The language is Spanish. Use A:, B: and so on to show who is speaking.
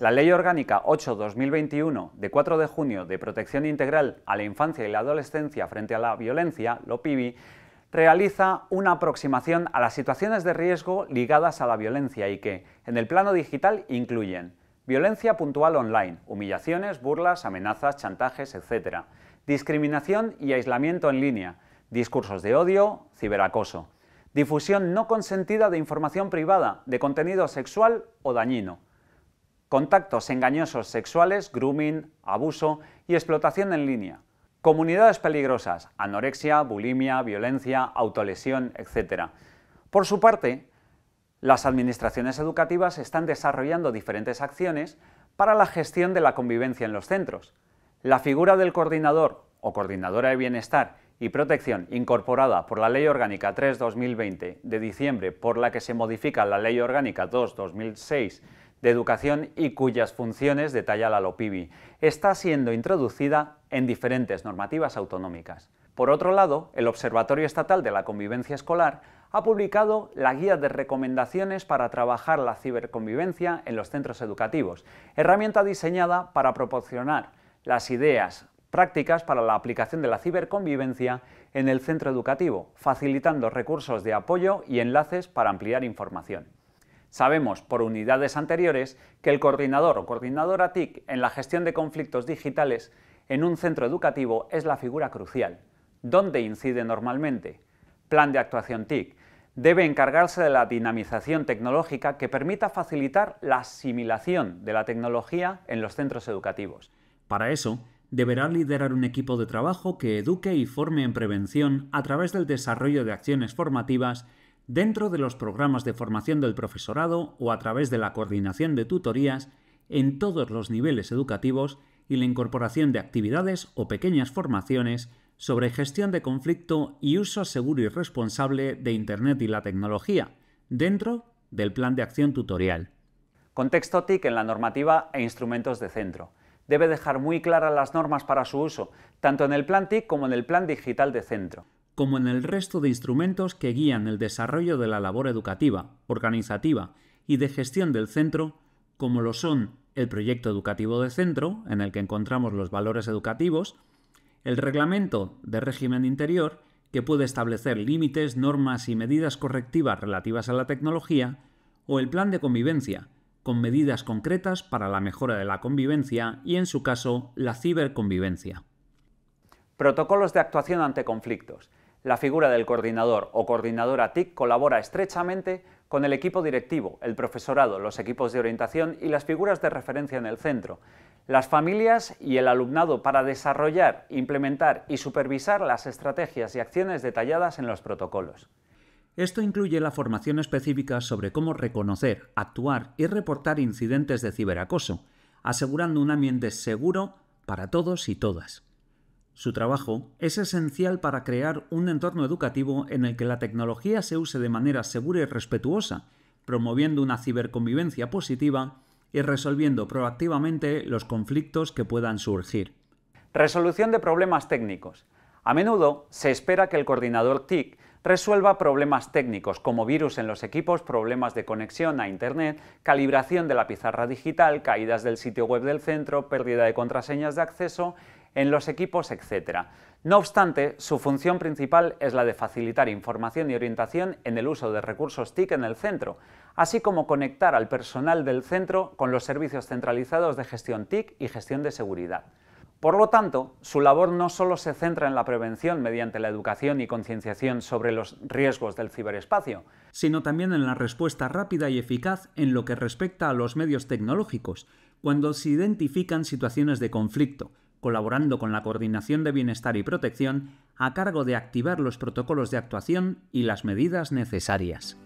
A: La Ley Orgánica 8-2021 de 4 de junio de Protección Integral a la Infancia y la Adolescencia frente a la Violencia, PIBI, realiza una aproximación a las situaciones de riesgo ligadas a la violencia y que, en el plano digital, incluyen violencia puntual online, humillaciones, burlas, amenazas, chantajes, etc., discriminación y aislamiento en línea, discursos de odio, ciberacoso, difusión no consentida de información privada, de contenido sexual o dañino, contactos engañosos sexuales, grooming, abuso y explotación en línea. Comunidades peligrosas, anorexia, bulimia, violencia, autolesión, etc. Por su parte, las administraciones educativas están desarrollando diferentes acciones para la gestión de la convivencia en los centros. La figura del coordinador o coordinadora de bienestar y protección incorporada por la Ley Orgánica 3-2020 de diciembre por la que se modifica la Ley Orgánica 2-2006 de Educación y cuyas funciones detalla la LOPIBI, está siendo introducida en diferentes normativas autonómicas. Por otro lado, el Observatorio Estatal de la Convivencia Escolar ha publicado la Guía de Recomendaciones para trabajar la ciberconvivencia en los centros educativos, herramienta diseñada para proporcionar las ideas prácticas para la aplicación de la ciberconvivencia en el centro educativo, facilitando recursos de apoyo y enlaces para ampliar información. Sabemos por unidades anteriores que el coordinador o coordinadora TIC en la gestión de conflictos digitales en un centro educativo es la figura crucial. ¿Dónde incide normalmente? Plan de actuación TIC. Debe encargarse de la dinamización tecnológica que permita facilitar la asimilación de la tecnología en los centros educativos. Para eso, deberá liderar un equipo de trabajo que eduque y forme en prevención a través del desarrollo de acciones formativas dentro de los programas de formación del profesorado o a través de la coordinación de tutorías en todos los niveles educativos y la incorporación de actividades o pequeñas formaciones sobre gestión de conflicto y uso seguro y responsable de Internet y la tecnología, dentro del Plan de Acción Tutorial. Contexto TIC en la normativa e instrumentos de centro. Debe dejar muy claras las normas para su uso, tanto en el Plan TIC como en el Plan Digital de centro como en el resto de instrumentos que guían el desarrollo de la labor educativa, organizativa y de gestión del centro, como lo son el proyecto educativo de centro, en el que encontramos los valores educativos, el reglamento de régimen interior, que puede establecer límites, normas y medidas correctivas relativas a la tecnología, o el plan de convivencia, con medidas concretas para la mejora de la convivencia y, en su caso, la ciberconvivencia. Protocolos de actuación ante conflictos. La figura del coordinador o coordinadora TIC colabora estrechamente con el equipo directivo, el profesorado, los equipos de orientación y las figuras de referencia en el centro, las familias y el alumnado para desarrollar, implementar y supervisar las estrategias y acciones detalladas en los protocolos. Esto incluye la formación específica sobre cómo reconocer, actuar y reportar incidentes de ciberacoso, asegurando un ambiente seguro para todos y todas. Su trabajo es esencial para crear un entorno educativo en el que la tecnología se use de manera segura y respetuosa, promoviendo una ciberconvivencia positiva y resolviendo proactivamente los conflictos que puedan surgir. Resolución de problemas técnicos. A menudo se espera que el coordinador TIC resuelva problemas técnicos como virus en los equipos, problemas de conexión a Internet, calibración de la pizarra digital, caídas del sitio web del centro, pérdida de contraseñas de acceso en los equipos, etc. No obstante, su función principal es la de facilitar información y orientación en el uso de recursos TIC en el centro, así como conectar al personal del centro con los servicios centralizados de gestión TIC y gestión de seguridad. Por lo tanto, su labor no solo se centra en la prevención mediante la educación y concienciación sobre los riesgos del ciberespacio, sino también en la respuesta rápida y eficaz en lo que respecta a los medios tecnológicos, cuando se identifican situaciones de conflicto, colaborando con la Coordinación de Bienestar y Protección a cargo de activar los protocolos de actuación y las medidas necesarias.